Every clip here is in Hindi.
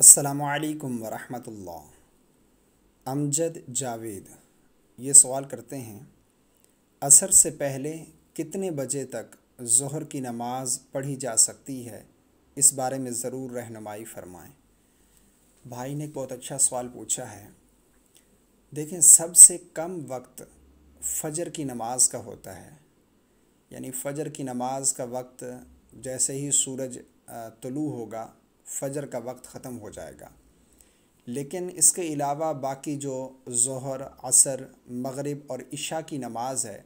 असलकम वरहमल अमजद जावेद ये सवाल करते हैं असर से पहले कितने बजे तक जहर की नमाज पढ़ी जा सकती है इस बारे में ज़रूर रहनुमाई फरमाएं भाई ने बहुत अच्छा सवाल पूछा है देखें सबसे कम वक्त फजर की नमाज का होता है यानी फजर की नमाज का वक्त जैसे ही सूरज तलू होगा फजर का वक्त ख़त्म हो जाएगा लेकिन इसके अलावा बाकी जो जहर असर मगरिब और इशा की नमाज है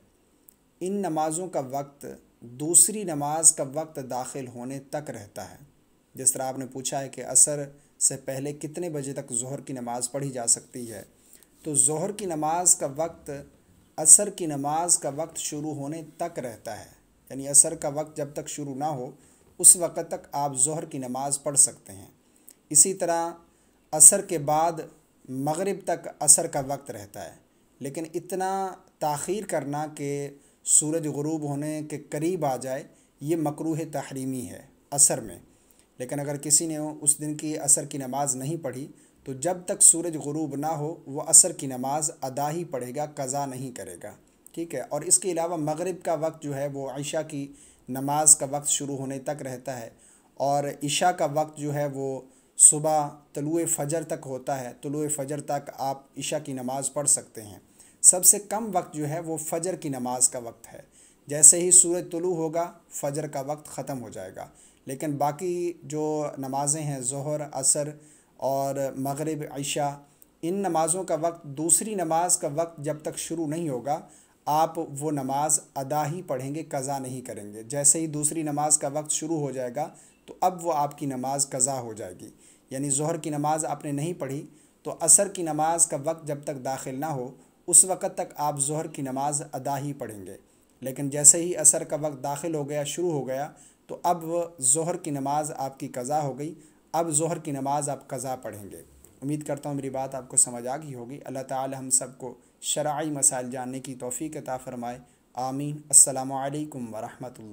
इन नमाज़ों का वक्त दूसरी नमाज का वक्त दाखिल होने तक रहता है जिस तरह आपने पूछा है कि असर से पहले कितने बजे तक जहर की नमाज़ पढ़ी जा सकती है तो जहर की नमाज का वक्त असर की नमाज का वक्त शुरू होने तक रहता है यानी असर का वक्त जब तक शुरू ना हो उस वक़्त तक आप जहर की नमाज़ पढ़ सकते हैं इसी तरह असर के बाद मगरिब तक असर का वक्त रहता है लेकिन इतना तख़िर करना कि सूरज गरूब होने के करीब आ जाए ये मकरूह तहरीमी है असर में लेकिन अगर किसी ने उस दिन की असर की नमाज़ नहीं पढ़ी तो जब तक सूरज गरूब ना हो वह असर की नमाज़ अदा ही पढ़ेगा कज़ा नहीं करेगा ठीक है और इसके अलावा मगरिब का वक्त जो है वो आयशा की नमाज का वक्त शुरू होने तक रहता है और इशा का वक्त जो है वो सुबह तलुए फ़जर तक होता है तलुए फ़जर तक आप इशा की नमाज़ पढ़ सकते हैं सबसे कम वक्त जो है वो फ़जर की नमाज़ का वक्त है जैसे ही सूरज तलु होगा फ़जर का वक्त ख़त्म हो जाएगा लेकिन बाकी जो नमाज़ें हैं जहर असर और मगरब ईशा इन नमाज़ों का वक्त दूसरी नमाज का वक्त जब तक शुरू नहीं होगा आप वो नमाज़ अदा ही पढ़ेंगे कज़ा नहीं करेंगे जैसे ही दूसरी नमाज का वक्त शुरू हो जाएगा तो अब वो आपकी नमाज़ कज़ा हो जाएगी यानी जहर की नमाज़ आपने नहीं पढ़ी तो असर की नमाज़ का वक्त जब तक दाखिल ना हो उस वक़्त तक आप जहर की नमाज़ अदा ही पढ़ेंगे लेकिन जैसे ही असर का वक्त दाखिल हो गया शुरू हो गया तो अब जहर की नमाज़ आपकी कज़ा हो गई अब जहर की नमाज़ आप कज़ा पढ़ेंगे उम्मीद करता हूँ मेरी बात आपको समझ आ गई होगी अल्लाह ताला हम सबको शराय मसाइल जानने की तोफ़ी के फ़रमाए आमीन असलकम वरहमल